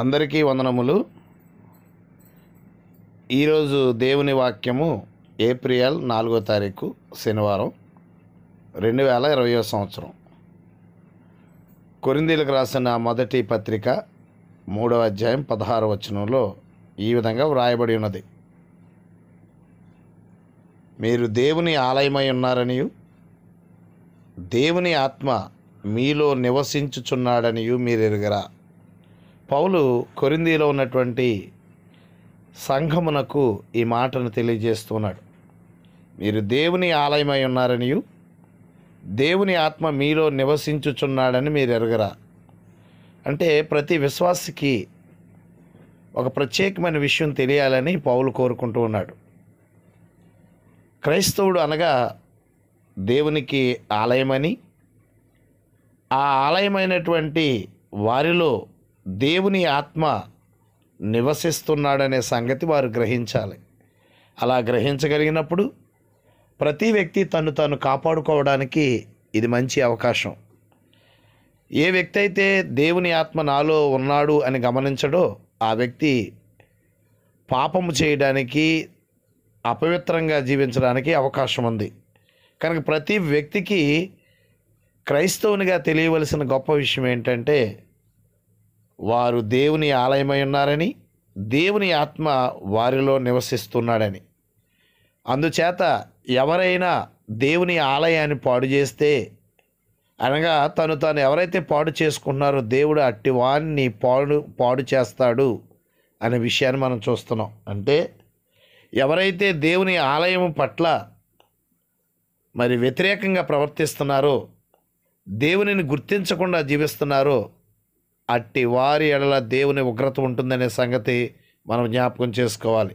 అందరికీ వందనములు ఈరోజు దేవుని వాక్యము ఏప్రిల్ నాలుగో తారీఖు శనివారం రెండు వేల ఇరవయో సంవత్సరం కొరిందీలకు రాసిన మొదటి పత్రిక మూడవ అధ్యాయం పదహారు వచనంలో ఈ విధంగా వ్రాయబడి ఉన్నది మీరు దేవుని ఆలయమై ఉన్నారని దేవుని ఆత్మ మీలో నివసించుచున్నాడనియు మీరు ఎరుగరా పౌలు కొరిందీలో ఉన్నటువంటి సంఘమునకు ఈ మాటను తెలియజేస్తున్నాడు మీరు దేవుని ఆలయమై ఉన్నారనియు దేవుని ఆత్మ మీలో నివసించుచున్నాడని మీరు ఎరగరా అంటే ప్రతి విశ్వాసికి ఒక ప్రత్యేకమైన విషయం తెలియాలని పౌలు కోరుకుంటూ ఉన్నాడు క్రైస్తవుడు అనగా దేవునికి ఆలయమని ఆ ఆలయమైనటువంటి వారిలో దేవుని ఆత్మ నివసిస్తున్నాడనే సంగతి వారు గ్రహించాలి అలా గ్రహించగలిగినప్పుడు ప్రతి వ్యక్తి తను తాను కాపాడుకోవడానికి ఇది మంచి అవకాశం ఏ వ్యక్తి అయితే దేవుని ఆత్మ నాలో ఉన్నాడు అని గమనించడో ఆ వ్యక్తి పాపము చేయడానికి అపవిత్రంగా జీవించడానికి అవకాశం ఉంది కనుక ప్రతి వ్యక్తికి క్రైస్తవునిగా తెలియవలసిన గొప్ప విషయం ఏంటంటే వారు దేవుని ఆలయమై ఉన్నారని దేవుని ఆత్మ వారిలో నివసిస్తున్నాడని అందుచేత ఎవరైనా దేవుని ఆలయాన్ని పాడు చేస్తే అనగా తను తాను ఎవరైతే పాడు చేసుకున్నారో దేవుడు అట్టి వాణ్ణి పాడు పాడు చేస్తాడు అనే విషయాన్ని మనం చూస్తున్నాం అంటే ఎవరైతే దేవుని ఆలయం పట్ల మరి వ్యతిరేకంగా ప్రవర్తిస్తున్నారో దేవునిని గుర్తించకుండా జీవిస్తున్నారో అట్టి వారి ఎడల దేవుని ఉగ్రత ఉంటుందనే సంగతి మనం జ్ఞాపకం చేసుకోవాలి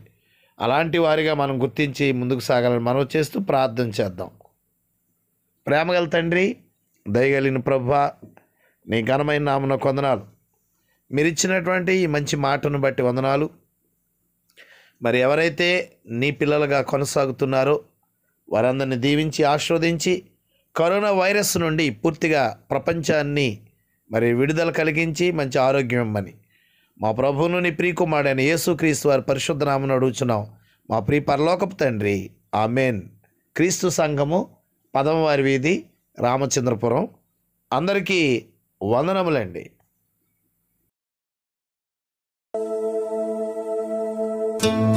అలాంటి వారిగా మనం గుర్తించి ముందుకు సాగాలని మనం చేస్తూ ప్రార్థన చేద్దాం ప్రేమగల తండ్రి దయగలిగిన ప్రభ నీ ఘనమైన నామున కొందనాలు మీరు ఇచ్చినటువంటి ఈ మంచి మాటను బట్టి వందనాలు మరి ఎవరైతే నీ పిల్లలుగా కొనసాగుతున్నారో వారందరిని దీవించి ఆస్వాదించి కరోనా వైరస్ నుండి పూర్తిగా ప్రపంచాన్ని మరి విడుదల కలిగించి మంచి ఆరోగ్యం ఇమ్మని మా ప్రభువును నీ ప్రియకుమారుడైన క్రీస్తు వారి పరిశుద్ధ నామను అడుగుచున్నాం మా ప్రియ పరలోకపు తండ్రి ఆమెన్ క్రీస్తు సంఘము పదమవారి వీధి రామచంద్రపురం అందరికీ వందనములండి thank you